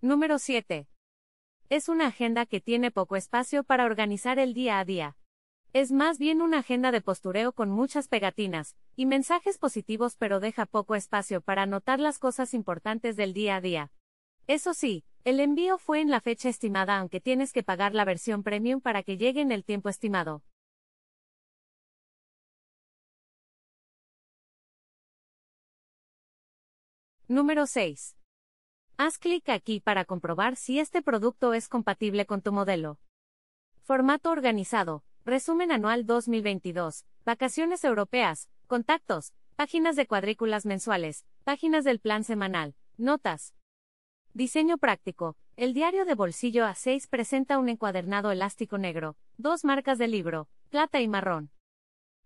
Número 7. Es una agenda que tiene poco espacio para organizar el día a día. Es más bien una agenda de postureo con muchas pegatinas y mensajes positivos pero deja poco espacio para anotar las cosas importantes del día a día. Eso sí, el envío fue en la fecha estimada aunque tienes que pagar la versión premium para que llegue en el tiempo estimado. Número 6. Haz clic aquí para comprobar si este producto es compatible con tu modelo. Formato organizado, resumen anual 2022, vacaciones europeas, contactos, páginas de cuadrículas mensuales, páginas del plan semanal, notas. Diseño práctico. El diario de bolsillo A6 presenta un encuadernado elástico negro, dos marcas de libro, plata y marrón.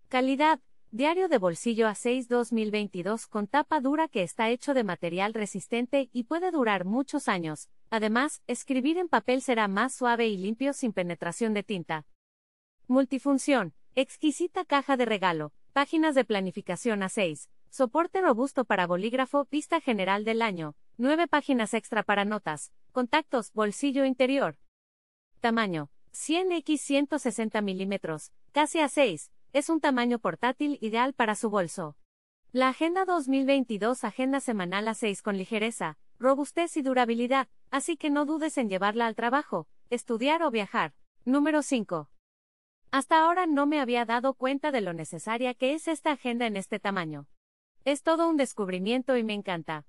Calidad. Diario de bolsillo A6 2022 con tapa dura que está hecho de material resistente y puede durar muchos años. Además, escribir en papel será más suave y limpio sin penetración de tinta. Multifunción. Exquisita caja de regalo. Páginas de planificación A6. Soporte robusto para bolígrafo. Vista general del año. 9 páginas extra para notas. Contactos. Bolsillo interior. Tamaño. 100x 160 milímetros. Casi A6 es un tamaño portátil ideal para su bolso. La Agenda 2022 Agenda Semanal A6 con ligereza, robustez y durabilidad, así que no dudes en llevarla al trabajo, estudiar o viajar. Número 5. Hasta ahora no me había dado cuenta de lo necesaria que es esta agenda en este tamaño. Es todo un descubrimiento y me encanta.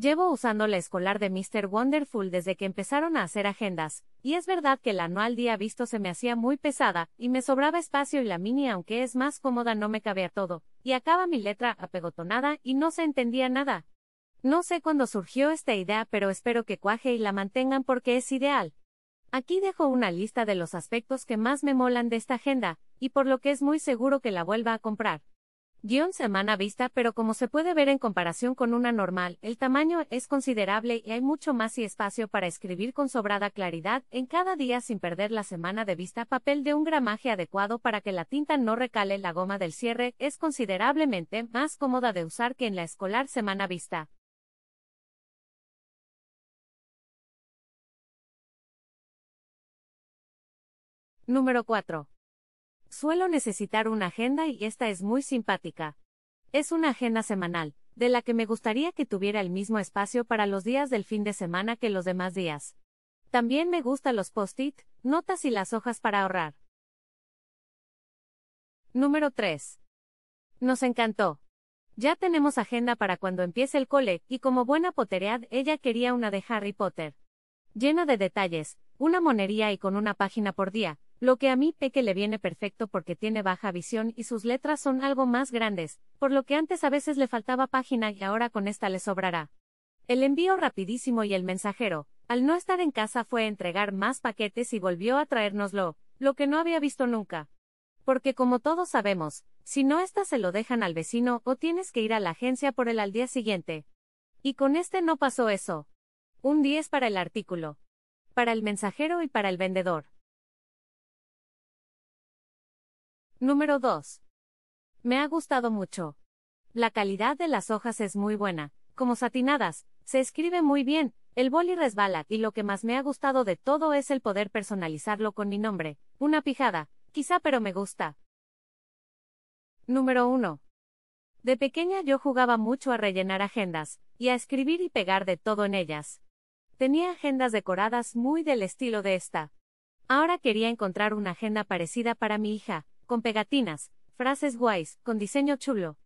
Llevo usando la escolar de Mr. Wonderful desde que empezaron a hacer agendas, y es verdad que el anual día visto se me hacía muy pesada, y me sobraba espacio y la mini aunque es más cómoda no me cabía todo, y acaba mi letra apegotonada y no se entendía nada. No sé cuándo surgió esta idea, pero espero que cuaje y la mantengan porque es ideal. Aquí dejo una lista de los aspectos que más me molan de esta agenda, y por lo que es muy seguro que la vuelva a comprar. Guión semana vista, pero como se puede ver en comparación con una normal, el tamaño es considerable y hay mucho más y espacio para escribir con sobrada claridad en cada día sin perder la semana de vista. Papel de un gramaje adecuado para que la tinta no recale la goma del cierre es considerablemente más cómoda de usar que en la escolar semana vista. Número 4. Suelo necesitar una agenda y esta es muy simpática. Es una agenda semanal, de la que me gustaría que tuviera el mismo espacio para los días del fin de semana que los demás días. También me gustan los post-it, notas y las hojas para ahorrar. Número 3. Nos encantó. Ya tenemos agenda para cuando empiece el cole, y como buena poteread, ella quería una de Harry Potter. Llena de detalles, una monería y con una página por día, lo que a mí peque le viene perfecto porque tiene baja visión y sus letras son algo más grandes, por lo que antes a veces le faltaba página y ahora con esta le sobrará. El envío rapidísimo y el mensajero, al no estar en casa fue a entregar más paquetes y volvió a traérnoslo, lo que no había visto nunca. Porque como todos sabemos, si no esta se lo dejan al vecino o tienes que ir a la agencia por él al día siguiente. Y con este no pasó eso. Un 10 para el artículo. Para el mensajero y para el vendedor. Número 2. Me ha gustado mucho. La calidad de las hojas es muy buena, como satinadas, se escribe muy bien, el boli resbala y lo que más me ha gustado de todo es el poder personalizarlo con mi nombre, una pijada, quizá pero me gusta. Número 1. De pequeña yo jugaba mucho a rellenar agendas, y a escribir y pegar de todo en ellas. Tenía agendas decoradas muy del estilo de esta. Ahora quería encontrar una agenda parecida para mi hija, con pegatinas, frases guays, con diseño chulo.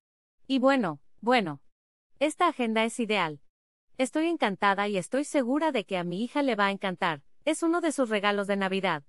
Y bueno, bueno. Esta agenda es ideal. Estoy encantada y estoy segura de que a mi hija le va a encantar. Es uno de sus regalos de Navidad.